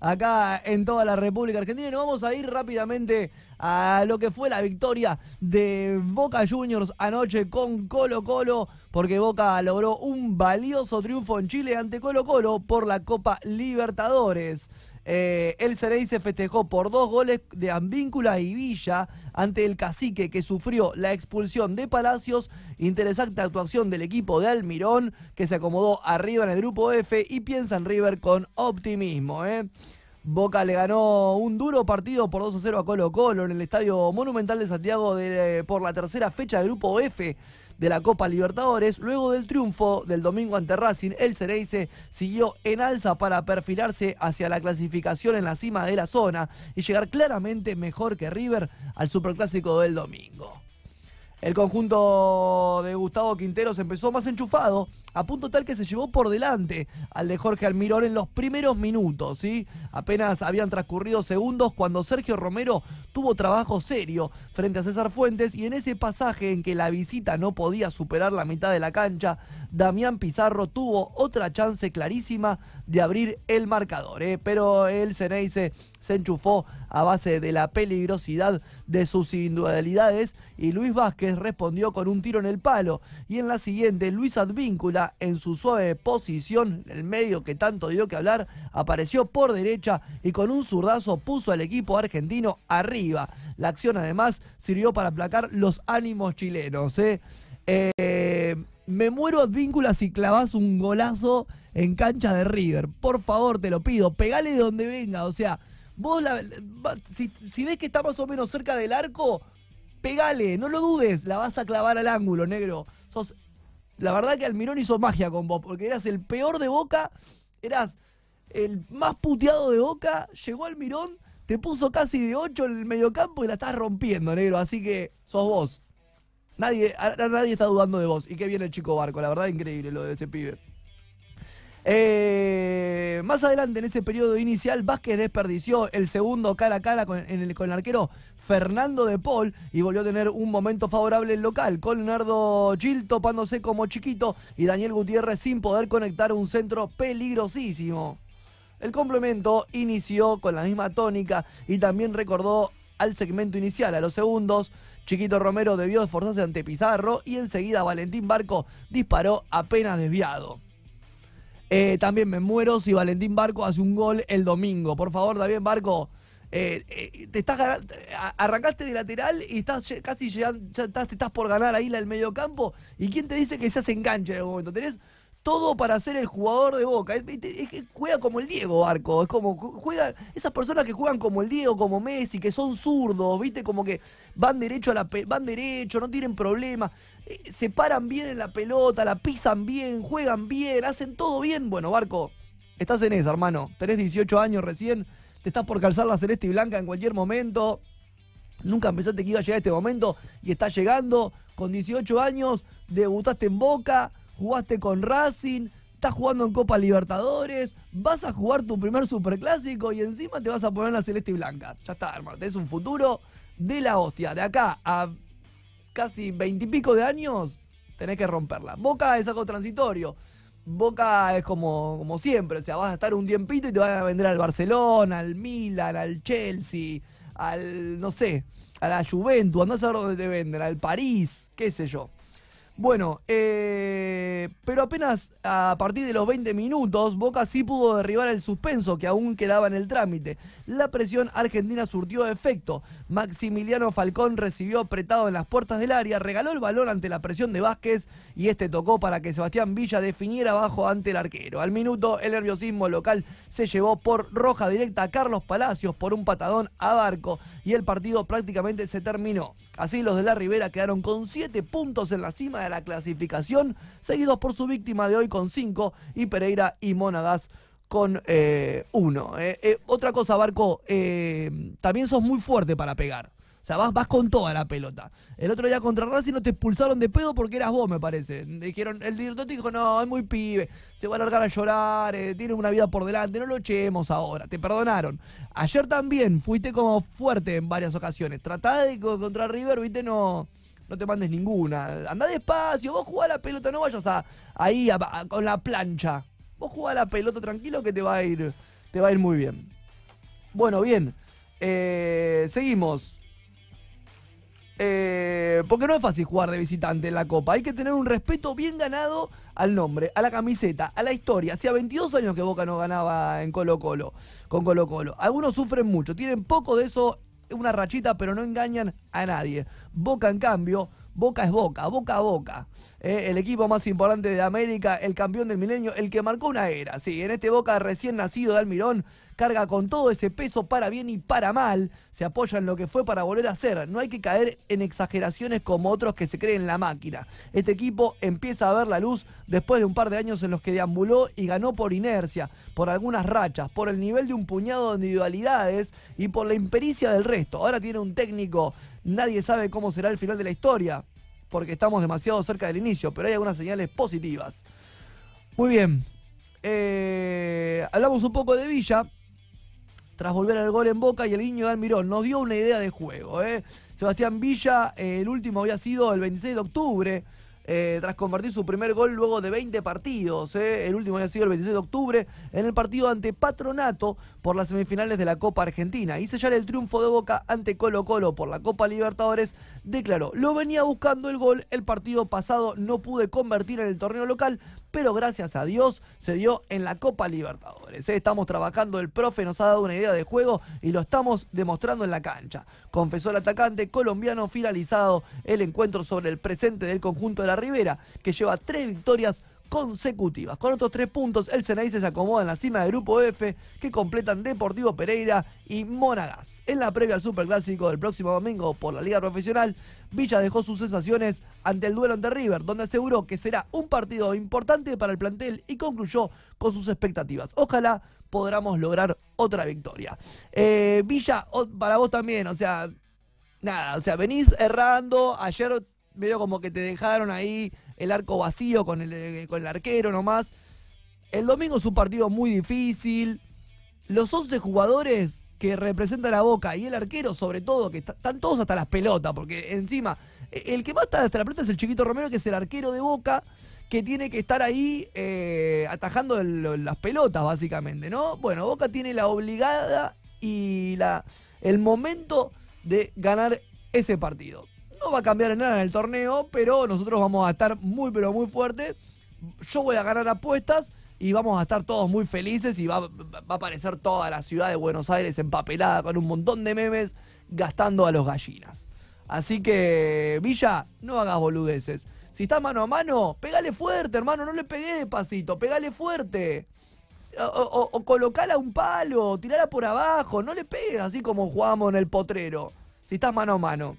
acá en toda la República Argentina. Y nos vamos a ir rápidamente a lo que fue la victoria de Boca Juniors anoche con Colo Colo, porque Boca logró un valioso triunfo en Chile ante Colo Colo por la Copa Libertadores. Eh, el Cerey se festejó por dos goles de Ambíncula y Villa ante el cacique que sufrió la expulsión de Palacios. Interesante actuación del equipo de Almirón que se acomodó arriba en el grupo F y piensa en River con optimismo. ¿eh? Boca le ganó un duro partido por 2 a 0 a Colo Colo en el Estadio Monumental de Santiago de, por la tercera fecha del grupo F de la Copa Libertadores. Luego del triunfo del domingo ante Racing, el Cereice siguió en alza para perfilarse hacia la clasificación en la cima de la zona y llegar claramente mejor que River al Superclásico del domingo. El conjunto de Gustavo Quinteros empezó más enchufado a punto tal que se llevó por delante al de Jorge Almirón en los primeros minutos, ¿sí? Apenas habían transcurrido segundos cuando Sergio Romero tuvo trabajo serio frente a César Fuentes y en ese pasaje en que la visita no podía superar la mitad de la cancha, Damián Pizarro tuvo otra chance clarísima de abrir el marcador, ¿eh? pero el Ceneice se enchufó a base de la peligrosidad de sus individualidades y Luis Vázquez respondió con un tiro en el palo y en la siguiente Luis Advíncula en su suave posición, el medio que tanto dio que hablar, apareció por derecha y con un zurdazo puso al equipo argentino arriba. La acción además sirvió para aplacar los ánimos chilenos. ¿eh? Eh, me muero Advíncula si clavas un golazo en cancha de River. Por favor, te lo pido, pegale donde venga. O sea, vos la, si, si ves que está más o menos cerca del arco, pegale, no lo dudes, la vas a clavar al ángulo, negro. Sos la verdad que Almirón hizo magia con vos, porque eras el peor de boca, eras el más puteado de boca, llegó Almirón, te puso casi de 8 en el mediocampo y la estás rompiendo, negro. Así que sos vos. Nadie, nadie está dudando de vos. Y qué bien el chico Barco, la verdad increíble lo de este pibe. Eh, más adelante, en ese periodo inicial, Vázquez desperdició el segundo cara a cara con, el, arquero Fernando de Paul y volvió a tener un momento favorable el local, con Leonardo Gil topándose como chiquito y Daniel Gutiérrez sin poder conectar un centro peligrosísimo. El complemento inició con la misma tónica y también recordó al segmento inicial, a los segundos. Chiquito Romero debió esforzarse ante Pizarro y enseguida Valentín Barco disparó apenas desviado. Eh, también me muero si Valentín Barco hace un gol el domingo. Por favor, David Barco. Eh, eh, te estás arrancaste de lateral y estás casi llegando, ya estás, te estás por ganar ahí la del Campo ¿Y quién te dice que se hace enganche en algún momento? Tenés todo para ser el jugador de Boca. Es, que juega como el Diego Barco. Es como juega esas personas que juegan como el Diego, como Messi, que son zurdos, viste, como que van derecho a la van derecho, no tienen problema... Eh, se paran bien en la pelota, la pisan bien, juegan bien, hacen todo bien. Bueno, Barco, estás en esa, hermano. Tenés 18 años recién, te estás por calzar la celeste y blanca en cualquier momento. Nunca pensaste que iba a llegar este momento y está llegando. Con 18 años, debutaste en Boca jugaste con Racing, estás jugando en Copa Libertadores, vas a jugar tu primer superclásico y encima te vas a poner la celeste y blanca. Ya está, hermano, es un futuro de la hostia. De acá a casi veintipico de años, tenés que romperla. Boca es algo transitorio. Boca es como, como siempre, o sea, vas a estar un tiempito y te van a vender al Barcelona, al Milan, al Chelsea, al, no sé, a la Juventus, andás a ver dónde te venden, al París, qué sé yo. Bueno, eh, pero apenas a partir de los 20 minutos, Boca sí pudo derribar el suspenso que aún quedaba en el trámite. La presión argentina surtió efecto. Maximiliano Falcón recibió apretado en las puertas del área, regaló el balón ante la presión de Vázquez y este tocó para que Sebastián Villa definiera abajo ante el arquero. Al minuto, el nerviosismo local se llevó por roja directa a Carlos Palacios por un patadón a barco y el partido prácticamente se terminó. Así los de la Ribera quedaron con 7 puntos en la cima la clasificación, seguidos por su víctima de hoy con 5 y Pereira y Mónagas con 1. Eh, eh, eh, otra cosa, Barco, también sos muy fuerte para pegar. O sea, vas, vas con toda la pelota. El otro día contra Racing no te expulsaron de pedo porque eras vos, me parece. Dijeron, el director dijo, no, es muy pibe, se va a largar a llorar, tiene una vida por delante, no lo echemos ahora. Te perdonaron. Ayer también fuiste como fuerte en varias ocasiones. Tratá de contra River, viste, no no te mandes ninguna. anda despacio, vos jugá la pelota, no vayas a, ahí con la plancha. Vos jugá la pelota tranquilo que te va a ir, te va a ir muy bien. Bueno, bien. Eh, seguimos. Eh, porque no es fácil jugar de visitante en la Copa. Hay que tener un respeto bien ganado al nombre, a la camiseta, a la historia. Hacía 22 años que Boca no ganaba en Colo Colo, con Colo Colo. Algunos sufren mucho, tienen poco de eso una rachita, pero no engañan a nadie. Boca, en cambio, Boca es Boca, Boca a Boca. Eh, el equipo más importante de América, el campeón del milenio, el que marcó una era. Sí, en este Boca recién nacido de Almirón, carga con todo ese peso para bien y para mal. Se apoya en lo que fue para volver a ser. No hay que caer en exageraciones como otros que se creen en la máquina. Este equipo empieza a ver la luz después de un par de años en los que deambuló y ganó por inercia, por algunas rachas, por el nivel de un puñado de individualidades y por la impericia del resto. Ahora tiene un técnico Nadie sabe cómo será el final de la historia, porque estamos demasiado cerca del inicio, pero hay algunas señales positivas. Muy bien. Eh, hablamos un poco de Villa. Tras volver al gol en boca y el niño de Almirón, nos dio una idea de juego. ¿eh? Sebastián Villa, eh, el último había sido el 26 de octubre eh, tras convertir su primer gol luego de 20 partidos. Eh, el último ha sido el 26 de octubre en el partido ante Patronato por las semifinales de la Copa Argentina. Y sellar el triunfo de Boca ante Colo Colo por la Copa Libertadores, declaró, lo venía buscando el gol el partido pasado, no pude convertir en el torneo local, pero gracias a Dios se dio en la Copa Libertadores. ¿eh? Estamos trabajando, el profe nos ha dado una idea de juego y lo estamos demostrando en la cancha. Confesó el atacante colombiano finalizado el encuentro sobre el presente del conjunto de la Ribera, que lleva tres victorias consecutivas. Con otros tres puntos, el Senay se acomoda en la cima del grupo F, que completan Deportivo Pereira y Monagas. En la previa al Superclásico del próximo domingo por la Liga Profesional, Villa dejó sus sensaciones ante el duelo ante River, donde aseguró que será un partido importante para el plantel y concluyó con sus expectativas. Ojalá podamos lograr otra victoria. Eh, Villa, para vos también, o sea, nada, o sea, venís errando, ayer Veo como que te dejaron ahí el arco vacío con el, eh, con el arquero nomás. El domingo es un partido muy difícil. Los 11 jugadores que representan a Boca y el arquero sobre todo, que están todos hasta las pelotas, porque encima eh, el que más está hasta la pelota es el chiquito Romero, que es el arquero de Boca, que tiene que estar ahí eh, atajando las pelotas básicamente, ¿no? Bueno, Boca tiene la obligada y la, el momento de ganar ese partido. No va a cambiar nada en el torneo, pero nosotros vamos a estar muy, pero muy fuerte. Yo voy a ganar apuestas y vamos a estar todos muy felices y va, a aparecer toda la ciudad de Buenos Aires empapelada con un montón de memes gastando a los gallinas. Así que, Villa, no hagas boludeces. Si estás mano a mano, pégale fuerte, hermano, no le pegué de pasito, pégale fuerte. O, o, o, colocala un palo, tirala por abajo, no le pegues así como jugamos en el potrero. Si estás mano a mano.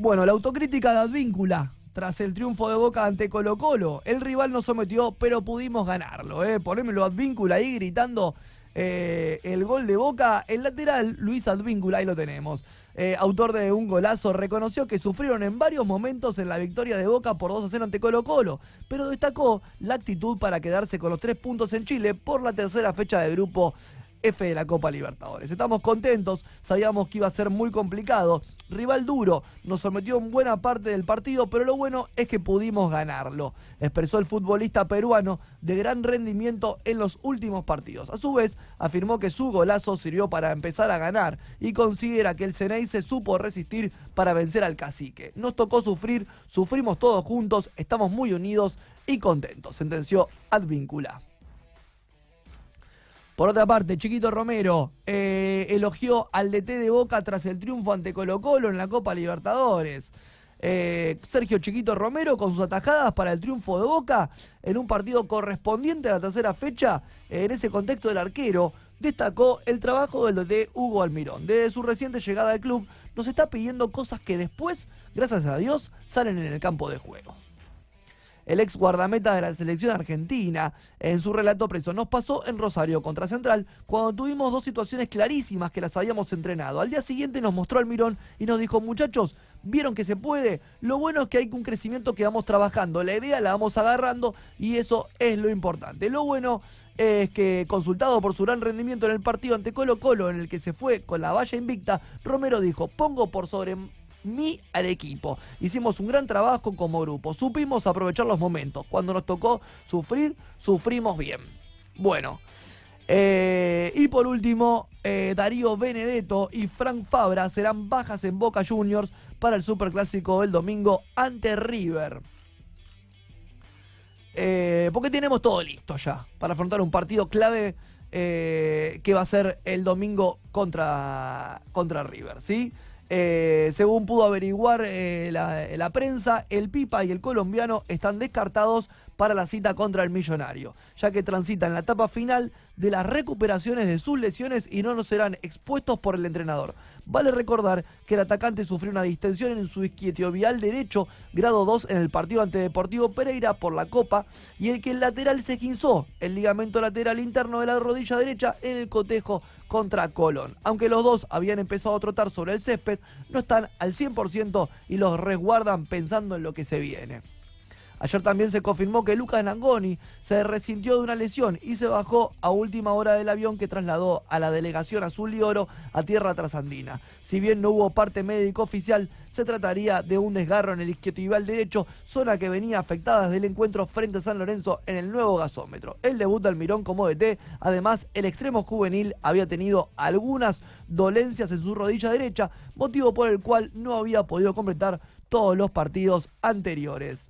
Bueno, la autocrítica de Advíncula. Tras el triunfo de Boca ante Colo Colo, el rival nos sometió, pero pudimos ganarlo. ¿eh? Ponémelo Advíncula ahí gritando eh, el gol de Boca. El lateral, Luis Advíncula, ahí lo tenemos. Eh, autor de un golazo, reconoció que sufrieron en varios momentos en la victoria de Boca por 2 a 0 ante Colo Colo, pero destacó la actitud para quedarse con los tres puntos en Chile por la tercera fecha de grupo F de la Copa Libertadores. Estamos contentos, sabíamos que iba a ser muy complicado. Rival duro, nos sometió en buena parte del partido, pero lo bueno es que pudimos ganarlo, expresó el futbolista peruano de gran rendimiento en los últimos partidos. A su vez, afirmó que su golazo sirvió para empezar a ganar y considera que el Ceney se supo resistir para vencer al cacique. Nos tocó sufrir, sufrimos todos juntos, estamos muy unidos y contentos, sentenció Advíncula. Por otra parte, Chiquito Romero eh, elogió al DT de Boca tras el triunfo ante Colo Colo en la Copa Libertadores. Eh, Sergio Chiquito Romero con sus atajadas para el triunfo de Boca en un partido correspondiente a la tercera fecha. Eh, en ese contexto, del arquero destacó el trabajo del de Hugo Almirón. Desde su reciente llegada al club, nos está pidiendo cosas que después, gracias a Dios, salen en el campo de juego el ex guardameta de la selección argentina, en su relato preso. Nos pasó en Rosario contra Central cuando tuvimos dos situaciones clarísimas que las habíamos entrenado. Al día siguiente nos mostró mirón y nos dijo, muchachos, vieron que se puede. Lo bueno es que hay un crecimiento que vamos trabajando, la idea la vamos agarrando y eso es lo importante. Lo bueno es que, consultado por su gran rendimiento en el partido ante Colo Colo, en el que se fue con la valla invicta, Romero dijo, pongo por sobre ni al equipo. Hicimos un gran trabajo como grupo, supimos aprovechar los momentos. Cuando nos tocó sufrir, sufrimos bien. Bueno. Eh, y por último, eh, Darío Benedetto y Frank Fabra serán bajas en Boca Juniors para el Superclásico del domingo ante River. Eh, porque tenemos todo listo ya para afrontar un partido clave que va a ser el domingo contra, contra River, ¿sí? Eh, según pudo averiguar eh, la prensa, el Pipa y el colombiano están descartados para la cita contra el millonario, ya que transita en la etapa final de las recuperaciones de sus lesiones y no serán expuestos por el entrenador. Vale recordar que el atacante sufrió una distensión en su isquiotibial derecho, grado 2, en el partido ante Deportivo Pereira por la Copa, y el que el lateral se quinzó el ligamento lateral interno de la rodilla derecha en el cotejo contra Colón. Aunque los dos habían empezado a trotar sobre el césped, no están al 100% y los resguardan pensando en lo que se viene. Ayer también se confirmó que Lucas Langoni se resintió de una lesión y se bajó a última hora del avión que trasladó a la delegación azul y oro a tierra trasandina. Si bien no hubo parte médico oficial, se trataría de un desgarro en el isquiotibial derecho, zona que venía afectada desde el encuentro frente a San Lorenzo en el nuevo gasómetro. El debut de Almirón como DT, además el extremo juvenil había tenido algunas dolencias en su rodilla derecha, motivo por el cual no había podido completar todos los partidos anteriores.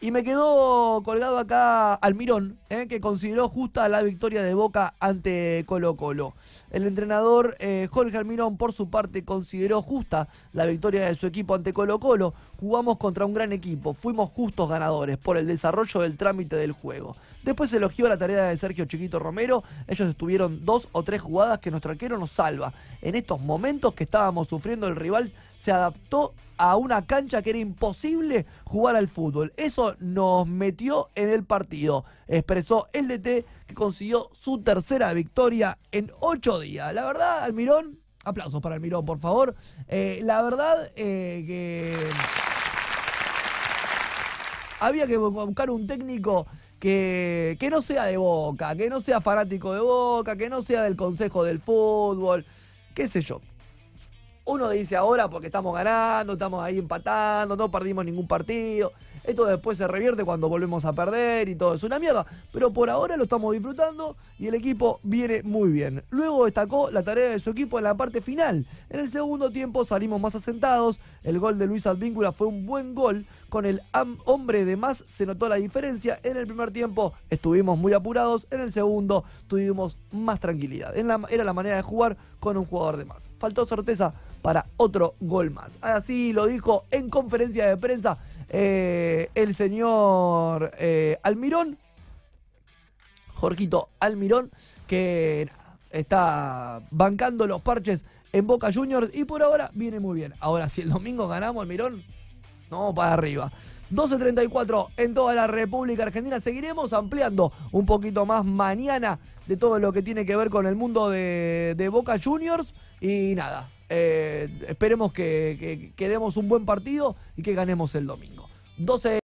Y me quedó colgado acá Almirón, eh, que consideró justa la victoria de Boca ante Colo Colo. El entrenador eh, Jorge Almirón, por su parte, consideró justa la victoria de su equipo ante Colo Colo. Jugamos contra un gran equipo, fuimos justos ganadores por el desarrollo del trámite del juego. Después elogió la tarea de Sergio Chiquito Romero, ellos estuvieron dos o tres jugadas que nuestro arquero nos salva. En estos momentos que estábamos sufriendo el rival se adaptó a una cancha que era imposible jugar al fútbol. Eso nos metió en el partido expresó el DT que consiguió su tercera victoria en ocho días. La verdad, Almirón, aplausos para Almirón, por favor. Eh, la verdad eh, que había que buscar un técnico que, que, no sea de Boca, que no sea fanático de Boca, que no sea del Consejo del Fútbol, qué sé yo. Uno dice ahora porque estamos ganando, estamos ahí empatando, no perdimos ningún partido. Esto después se revierte cuando volvemos a perder y todo. Es una mierda. Pero por ahora lo estamos disfrutando y el equipo viene muy bien. Luego destacó la tarea de su equipo en la parte final. En el segundo tiempo salimos más asentados. El gol de Luis Advíncula fue un buen gol. Con el hombre de más se notó la diferencia. En el primer tiempo estuvimos muy apurados. En el segundo tuvimos más tranquilidad. era la manera de jugar con un jugador de más. Faltó certeza para otro gol más. Así lo dijo en conferencia de prensa eh, el señor eh, Almirón, Jorgito Almirón, que está bancando los parches en Boca Juniors y por ahora viene muy bien. Ahora, si el domingo ganamos Almirón, no para arriba. 12.34 en toda la República Argentina. Seguiremos ampliando un poquito más mañana de todo lo que tiene que ver con el mundo de, de Boca Juniors. Y nada, eh, esperemos que, que, demos un buen partido y que ganemos el domingo. 12